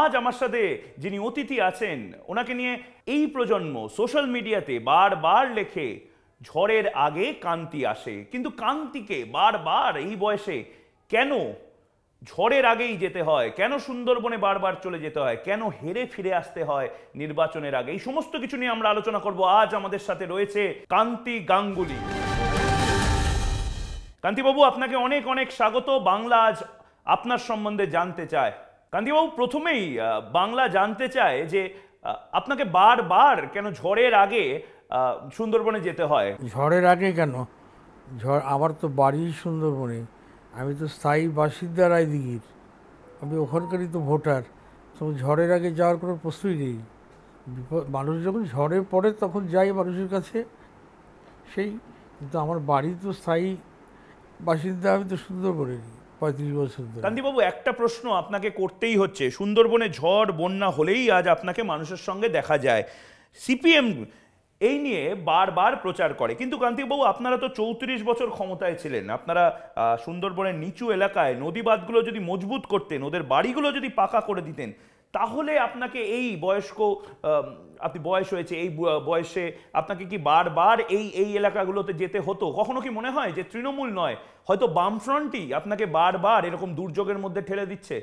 আজ আমার সাথে যিনি অতিথি আছেন ওনাকে নিয়ে এই প্রজন্ম সোশ্যাল মিডিয়াতে বারবার লেখে ঝড়ের আগে কান্তি আসে কিন্তু কান্তিকে বারবার এই বয়সে কেন ঝড়ের আগেই যেতে হয় কেন সুন্দরবনে বারবার চলে যেতে হয় কেন হেরে ফিরে আসতে হয় নির্বাচনের আগে এই সমস্ত কিছু নিয়ে আমরা আলোচনা করব আজ আমাদের সাথে রয়েছে কান্তি গাঙ্গুলি কান্তিবাবু আপনাকে অনেক অনেক স্বাগত বাংলা আজ আপনার সম্বন্ধে জানতে চায় কান্তিবাবু প্রথমেই বাংলা জানতে চায় যে আপনাকে বারবার কেন ঝড়ের আগে সুন্দরবনে যেতে হয় ঝড়ের আগে কেন ঝড় আমার তো বাড়ি সুন্দরবনে আমি তো স্থায়ী বাসিন্দা রায়দিঘির আমি ওখানকারই তো ভোটার তো ঝড়ের আগে যাওয়ার কোনো প্রশ্নই নেই মানুষ যখন ঝড়ে পড়ে তখন যাই মানুষের কাছে সেই কিন্তু আমার বাড়ি তো স্থায়ী বাসিন্দা আমি তো নিই পঁয়ত্রিশ বছর ধরে একটা প্রশ্ন আপনাকে করতেই হচ্ছে সুন্দরবনে ঝড় বন্যা হলেই আজ আপনাকে মানুষের সঙ্গে দেখা যায় সিপিএম এই নিয়ে বারবার প্রচার করে কিন্তু কান্তিবাবু আপনারা তো চৌত্রিশ বছর ক্ষমতায় ছিলেন আপনারা সুন্দরবনের নিচু এলাকায় নদী বাঁধগুলো যদি মজবুত করতেন ওদের বাড়িগুলো যদি পাকা করে দিতেন তাহলে আপনাকে এই বয়স্ক আপনি বয়স হয়েছে এই বয়সে আপনাকে কি বারবার এই এই এলাকাগুলোতে যেতে হতো কখনো কি মনে হয় যে তৃণমূল নয় হয়তো বামফ্রন্টই আপনাকে বারবার এরকম দুর্যোগের মধ্যে ঠেলে দিচ্ছে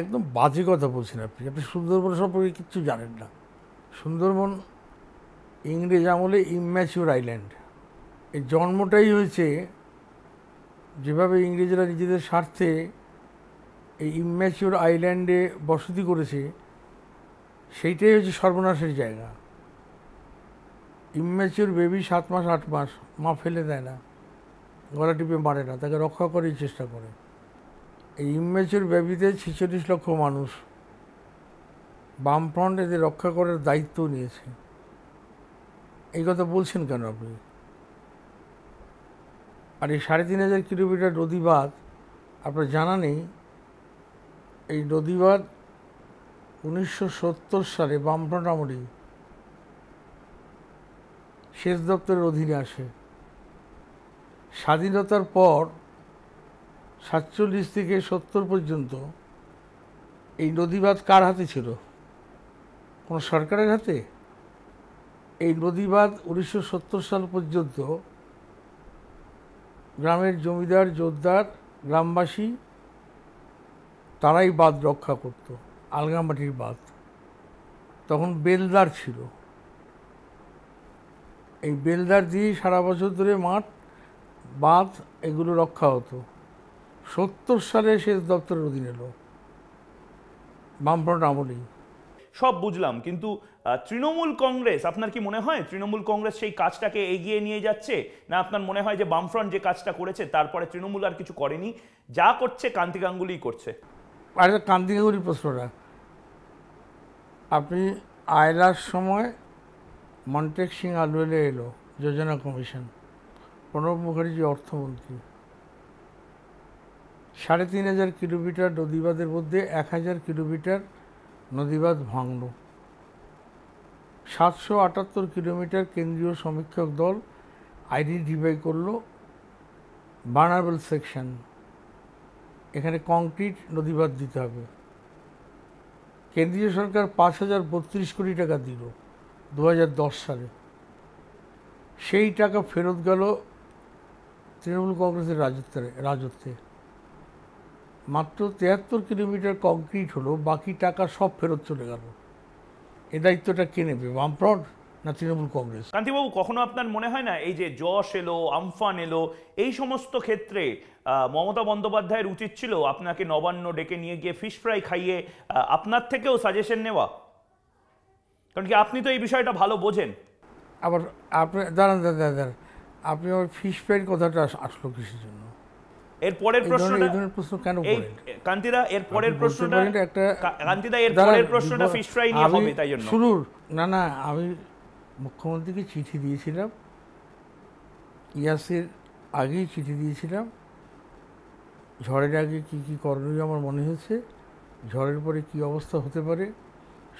একদম বাজে কথা বলছেন আপনি আপনি সুন্দরবন সম্পর্কে কিচ্ছু জানেন না সুন্দরবন ইংরেজ আমলে ইম্যাচিউর আইল্যান্ড এই জন্মটাই হয়েছে যেভাবে ইংরেজরা নিজেদের স্বার্থে এই ইম্যাচিওর আইল্যান্ডে বসতি করেছে সেইটাই হচ্ছে সর্বনাশের জায়গা ইম্যাচিওর বেবি সাত মাস আট মাস মা ফেলে দেয় না গলা টিপে মারে না তাকে রক্ষা করার চেষ্টা করে এই ইম্যাচিওর বেবিতে ছেচল্লিশ লক্ষ মানুষ বামফ্রন্ট এদের রক্ষা করার দায়িত্ব নিয়েছে এই কথা বলছেন কেন আপনি আর এই সাড়ে তিন হাজার কিলোমিটার নদী বাঁধ আপনার জানা নেই এই নদীবাদ উনিশশো সত্তর সালে বামফ্রন্ট শেষ সেচ দপ্তরের অধীনে আসে স্বাধীনতার পর সাতচল্লিশ থেকে সত্তর পর্যন্ত এই নদীবাদ কার হাতে ছিল কোনো সরকারের হাতে এই নদীবাদ উনিশশো সাল পর্যন্ত গ্রামের জমিদার জোরদার গ্রামবাসী তারাই বাঁধ রক্ষা করত আলগামাটির বাঁধ তখন বেলদার ছিল এই বেলদার দিয়েই সারা বছর ধরে মাঠ বাঁধ এগুলো রক্ষা হতো সত্তর সালে সে দপ্তরের অধীনে এলো বামফ্রন্ট আমলেই সব বুঝলাম কিন্তু তৃণমূল কংগ্রেস আপনার কি মনে হয় তৃণমূল কংগ্রেস সেই কাজটাকে এগিয়ে নিয়ে যাচ্ছে না আপনার মনে হয় যে বামফ্রন্ট যে কাজটা করেছে তারপরে তৃণমূল আর কিছু করেনি যা করছে কান্তি গাঙ্গুলি করছে আরেকটা কান্তিকাগুড়ির প্রশ্নটা আপনি আয়লার সময় মন্টেক সিং আলুয়ালে এলো যোজনা কমিশন প্রণব মুখার্জি অর্থমন্ত্রী সাড়ে তিন হাজার কিলোমিটার নদীবাদের মধ্যে এক হাজার কিলোমিটার নদীবাদ ভাঙল সাতশো আটাত্তর কিলোমিটার কেন্দ্রীয় সমীক্ষক দল আইডেন্টিফাই করল বানারবল সেকশন এখানে কংক্রিট নদীবাদ দিতে হবে কেন্দ্রীয় সরকার পাঁচ হাজার বত্রিশ কোটি টাকা দিল দু সালে সেই টাকা ফেরত গেল তৃণমূল কংগ্রেসের রাজত্বে রাজত্বে মাত্র তেহাত্তর কিলোমিটার কংক্রিট হলো বাকি টাকা সব ফেরত চলে গেল এ দায়িত্বটা কে নেবে বামফ্রন্ট না তৃণমূল কংগ্রেস কান্তিবাবু কখনো আপনার মনে হয় না এই যে যশ এলো আমফান এলো এই সমস্ত ক্ষেত্রে মমতা বন্দ্যোপাধ্যায়ের উচিত ছিল আপনাকে নবান্ন ডেকে নিয়ে গিয়ে ফিশ ফ্রাই খাইয়ে আপনার থেকেও সাজেশন নেওয়া কারণ কি আপনি তো এই বিষয়টা ভালো বোঝেন আবার আপনি দাঁড়ান দাঁড়ান দাঁড়ান আপনি আমার ফিশ ফ্রাইয়ের কথাটা আসলো কিসের জন্য আমি মুখ্যমন্ত্রীকে চিঠি দিয়েছিলাম ইয়াসের আগেই চিঠি দিয়েছিলাম ঝড়ের আগে কি কি করণীয় আমার মনে হয়েছে ঝড়ের পরে কি অবস্থা হতে পারে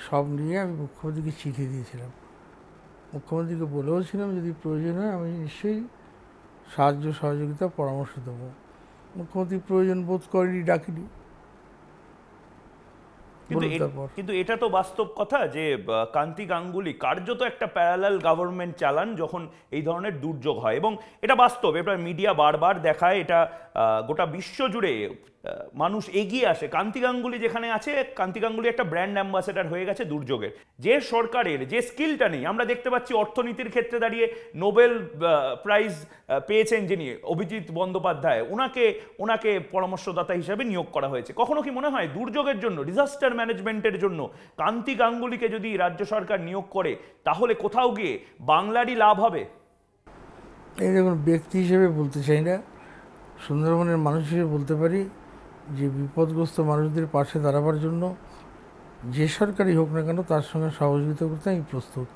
সব নিয়ে আমি মুখ্যমন্ত্রীকে চিঠি দিয়েছিলাম মুখ্যমন্ত্রীকে বলেওছিলাম যদি প্রয়োজন হয় আমি নিশ্চয়ই সাহায্য সহযোগিতা পরামর্শ দেবো মুখ্যমন্ত্রী প্রয়োজন বোধ করেনি ডাকিনি কিন্তু কিন্তু এটা তো বাস্তব কথা যে কান্তি গাঙ্গুলি কার্যত একটা প্যারালাল গভর্নমেন্ট চালান যখন এই ধরনের দুর্যোগ হয় এবং এটা বাস্তব এবার মিডিয়া বারবার দেখায় এটা গোটা বিশ্ব জুড়ে মানুষ এগিয়ে আসে কান্তি গাঙ্গুলি যেখানে আছে কান্তি গাঙ্গুলি একটা ব্র্যান্ড অ্যাম্বাসেডার হয়ে গেছে দুর্যোগের যে সরকারের যে স্কিলটা নেই আমরা দেখতে পাচ্ছি অর্থনীতির ক্ষেত্রে দাঁড়িয়ে নোবেল প্রাইজ পেয়েছেন যিনি অভিজিৎ বন্দ্যোপাধ্যায় ওনাকে ওনাকে পরামর্শদাতা হিসাবে নিয়োগ করা হয়েছে কখনো কি মনে হয় দুর্যোগের জন্য ডিজাস্টার ম্যানেজমেন্টের জন্য কান্তি গাঙ্গুলিকে যদি রাজ্য সরকার নিয়োগ করে তাহলে কোথাও গিয়ে বাংলারই লাভ হবে এই দেখুন ব্যক্তি হিসেবে বলতে চাই না সুন্দরবনের মানুষ হিসেবে বলতে পারি যে বিপদগ্রস্ত মানুষদের পাশে দাঁড়াবার জন্য যে সরকারই হোক না কেন তার সঙ্গে সহযোগিতা করতে আমি প্রস্তুত